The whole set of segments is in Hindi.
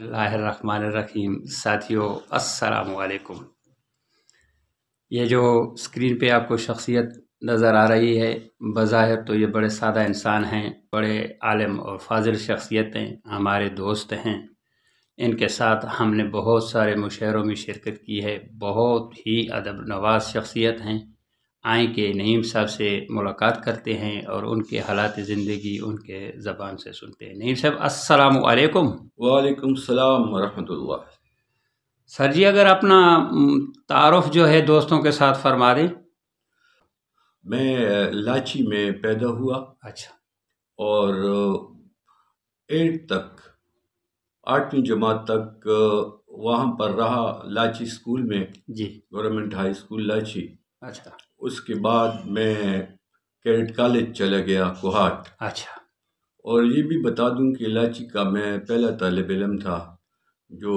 रहीम साथियों अस्सलाम ये जो स्क्रीन पे आपको शख्सियत नज़र आ रही है बज़ाहिर तो ये बड़े सादा इंसान हैं बड़े आलम और फाजिल शख्सियत हैं हमारे दोस्त हैं इनके साथ हमने बहुत सारे मुशायरों में शिरकत की है बहुत ही अदब नवाज शख्सियत हैं आए के नईम साहब से मुलाकात करते हैं और उनके हालात ज़िंदगी उनके ज़बान से सुनते हैं नईम साहब अस्सलाम वालेकुम वालेकुम सलाम वरहमतुल्लाह सर जी अगर अपना तारफ़ जो है दोस्तों के साथ फरमा दें मैं लाची में पैदा हुआ अच्छा और एट तक आठवीं जमात तक वहाँ पर रहा लाची स्कूल में जी गवर्नमेंट हाई स्कूल लाची अच्छा उसके बाद मैं कैडेट कॉलेज चला गया कुहाट अच्छा और ये भी बता दूं कि इलाची का मैं पहला तालब इलम था जो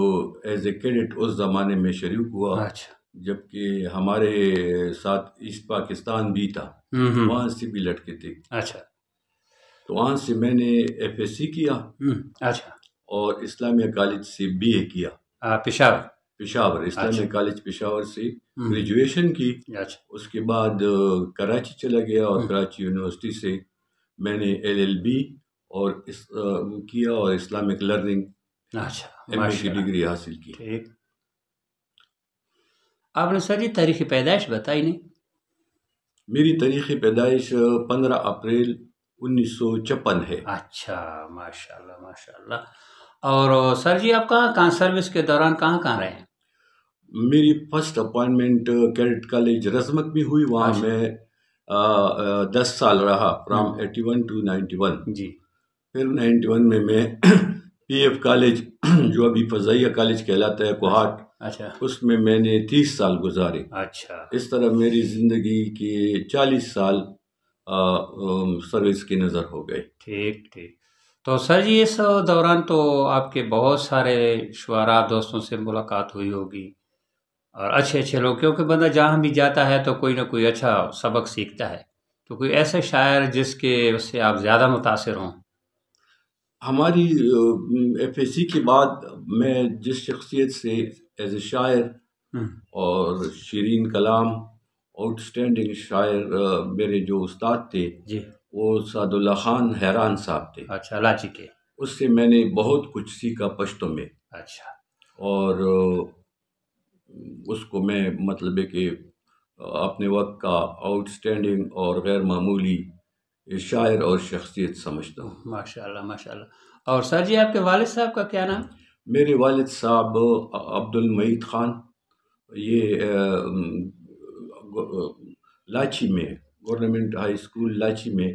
एज ए कैडेट उस ज़माने में शरीक हुआ अच्छा जबकि हमारे साथ ईस्ट पाकिस्तान भी था हम्म, हम्म। वहाँ से भी लटके थे अच्छा तो वहाँ से मैंने एफएससी किया हम्म, अच्छा और इस्लामिया कॉलेज से बीए किया पेशावर पिशावर इस्लामिक अच्छा। कॉलेज पिशावर से ग्रेजुएशन हम्म। की अच्छा। उसके बाद कराची चला गया और हम्म। कराची यूनिवर्सिटी से मैंने एलएलबी और इस आ, किया और इस्लामिक लर्निंग एम की डिग्री हासिल की आपने सर ये तारीख पैदाइश बताई नहीं मेरी तारीख पैदाइश पंद्रह अप्रैल उन्नीस सौ छप्पन है अच्छा माशाल्लाह माशाल्लाह और सर जी आप कहाँ कहाँ सर्विस के दौरान कहाँ कहाँ रहे मेरी first appointment cadet college Razmak में हुई वहाँ अच्छा। मैं दस साल रहा from eighty one to ninety one जी फिर नाइन्टी वन में मैं पी एफ कॉलेज जो अभी फ़जाइया कॉलेज कहलाता है कोहाट अच्छा उसमें मैंने तीस साल गुजारे अच्छा इस तरह मेरी ज़िंदगी के चालीस साल सर्विस की नज़र हो गई ठीक ठीक तो सर जी इस दौरान तो आपके बहुत सारे शुरा दोस्तों से मुलाकात हुई होगी और अच्छे अच्छे लोग क्योंकि बंदा जहाँ भी जाता है तो कोई ना कोई अच्छा सबक सीखता है तो कोई ऐसे शायर जिसके उससे आप ज़्यादा मुतासर हों हमारी एफ एस सी के बाद मैं जिस शख्सियत से एज ए शायर हम्म। और शरीन कलाम आउटस्टैंडिंग शायर मेरे जो उस्ताद थे जी वो सादुल्ला खान हैरान साहब थे अच्छा लाची के उससे मैंने बहुत कुछ सीखा पश्तों में अच्छा और उसको मैं मतलब कि अपने वक्त का आउटस्टैंडिंग और गैर मामूली शायर और शख्सियत समझता हूँ माशाल्लाह माशाल्लाह और सर जी आपके वालिद साहब का क्या नाम मेरे वालिद साहब अब्दुल मईद खान ये लाची में गवर्नमेंट हाई स्कूल लाची में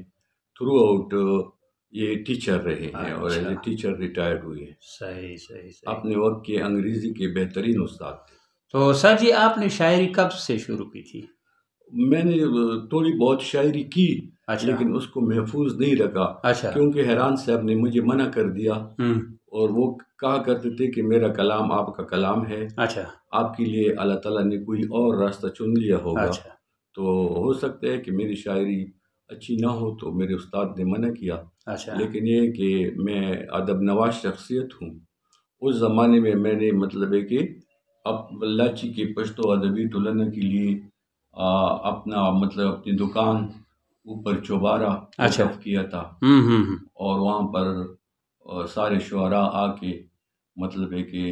थ्रू आउट uh, ये टीचर रहे हैं अच्छा। और एज ए टीचर रिटायर्ड हुए हैं सही सही सही अपने वक्त के अंग्रेजी के बेहतरीन उस्ताद थे तो सर जी आपने शायरी कब से शुरू की थी मैंने थोड़ी बहुत शायरी की अच्छा। लेकिन उसको महफूज नहीं रखा अच्छा। क्योंकि हैरान साहब ने मुझे मना कर दिया हम्म। और वो कहा करते थे कि मेरा कलाम आपका कलाम है अच्छा आपके लिए अल्लाह ताला ने कोई और रास्ता चुन लिया होगा अच्छा। तो हो सकता है कि मेरी शायरी अच्छी ना हो तो मेरे उस्ताद ने मना किया अच्छा लेकिन ये कि मैं अदब नवाज शख्सियत हूँ उस ज़माने में मैंने मतलब है कि अब लाची के पश्तो अदबी तुलना के लिए आ, अपना मतलब अपनी दुकान ऊपर चौबारा अच्छा किया था हम्म, हम्म, हम्म। और वहाँ पर सारे शुरा आके मतलब है कि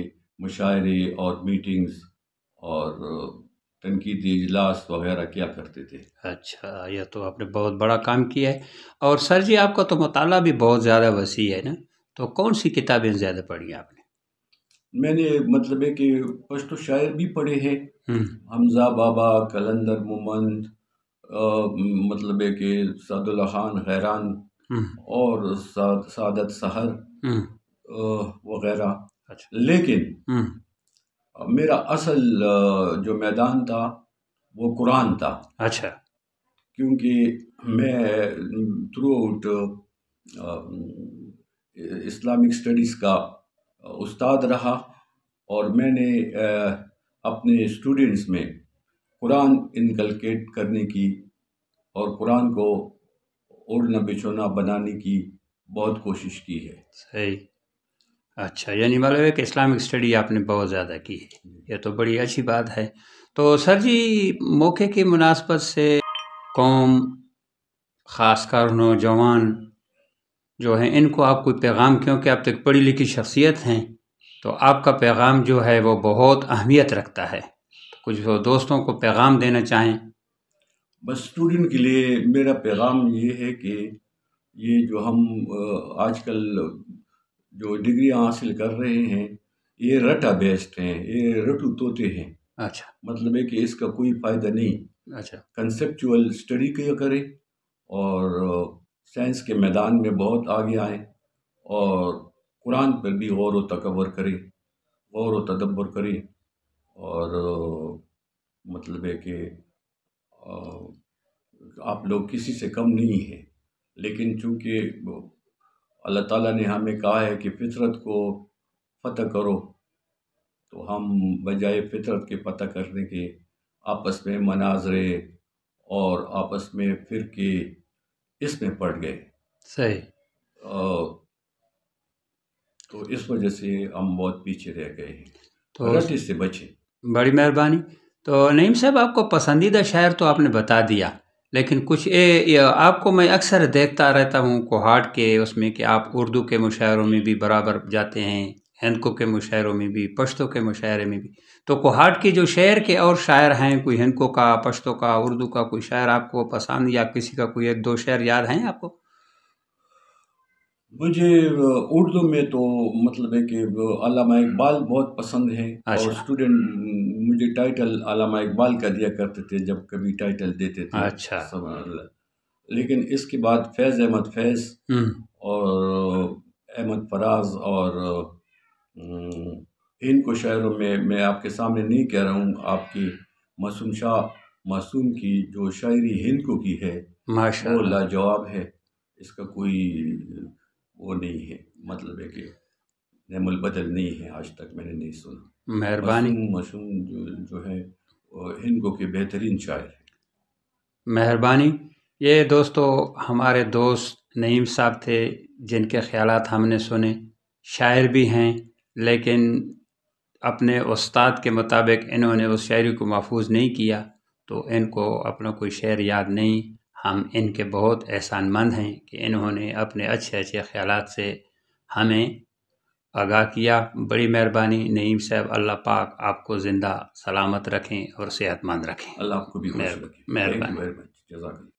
मुशायरे और मीटिंग्स और तनकीदी इजलास वगैरह किया करते थे अच्छा यह तो आपने बहुत बड़ा काम किया है और सर जी आपका तो मताल भी बहुत ज़्यादा वसी है ना तो कौन सी किताबें ज़्यादा पढ़ी आपने मैंने मतलब है कि पश्तो शायर भी पढ़े हैं हम्म। हमजा बाबा कलंदर मोमंद मतलब है कि सादुल्ला खान हैरान हम्म। और सादत सहर हम्म। वगैरह अच्छा। लेकिन मेरा असल जो मैदान था वो कुरान था अच्छा क्योंकि मैं थ्रू आउट इस्लामिक स्टडीज़ का उस्ताद रहा और मैंने अपने स्टूडेंट्स में कुरान इनकलकेट करने की और कुरान को ओढ़ना बिछोना बनाने की बहुत कोशिश की है सही अच्छा यानी मतलब एक इस्लामिक स्टडी आपने बहुत ज़्यादा की है ये तो बड़ी अच्छी बात है तो सर जी मौके की मुनासबत से कौम ख़ासकर नौजवान जो हैं इनको आप कोई पैगाम क्योंकि आप तक तो पढ़ी लिखी शख्सियत हैं तो आपका पैगाम जो है वो बहुत अहमियत रखता है तो कुछ दोस्तों को पैगाम देना चाहें बस स्टूडेंट के लिए मेरा पैगाम ये है कि ये जो हम आजकल जो डिग्री हासिल कर रहे हैं ये रटा बेस्ट हैं ये रटू तोते हैं अच्छा मतलब है कि इसका कोई फायदा नहीं अच्छा कंसेप्चुअल स्टडी किया करें और साइंस के मैदान में बहुत आगे आए और कुरान पर भी गौर व तकबर करें गौर व तदब्बर करें और मतलब है कि आप लोग किसी से कम नहीं हैं लेकिन चूँकि अल्लाह ताला ने हमें कहा है कि फितरत को फतह करो तो हम बजाय फितरत के पता करने के आपस में मनाजरे और आपस में फिर के इसमें पड़ गए सही आ, तो इस वजह से हम बहुत पीछे रह गए हैं तो रट इससे बचे बड़ी मेहरबानी तो नईम साहब आपको पसंदीदा शायर तो आपने बता दिया लेकिन कुछ ए, आपको मैं अक्सर देखता रहता हूँ कोहाट के उसमें कि आप उर्दू के मुशायरों में भी बराबर जाते हैं हिंदकों के मुशायरों में भी पश्तों के मुशायरे में भी तो कोहाट के जो शहर के और शायर हैं कोई हिंदकों का पश्तों का उर्दू का कोई शायर आपको पसंद या किसी का कोई एक दो शायर याद हैं आपको मुझे उर्दू में तो मतलब है कि अलामा हम्म। इकबाल बहुत पसंद है और स्टूडेंट अच्छा। मुझे टाइटल अलामा इकबाल का दिया करते थे जब कभी टाइटल देते थे अच्छा लेकिन इसके बाद फैज़ अहमद फैज़ हम्म। और अहमद फराज और इनको शायरों में मैं आपके सामने नहीं कह रहा हूँ आपकी मासूम शाह मासूम की जो शायरी हिंद को की है वो लाजवाब है इसका कोई वो नहीं है मतलब है कि नमल बदल नहीं है आज तक मैंने नहीं सुना मेहरबानी मशहूम जो जो है हिंदो के बेहतरीन शायर है मेहरबानी ये दोस्तों हमारे दोस्त नईम साहब थे जिनके ख्याल हमने सुने शायर भी हैं लेकिन अपने उस्ताद के मुताबिक इन्होंने उस शायरी को महफूज नहीं किया तो इनको अपना कोई शेर याद नहीं हम इनके बहुत एहसानमंद हैं कि इन्होंने अपने अच्छे अच्छे ख्याल से हमें आगाह किया बड़ी मेहरबानी नईम साहब अल्लाह पाक आपको ज़िंदा सलामत रखें और सेहतमंद रखें अल्लाह आपको भी मेहरबानी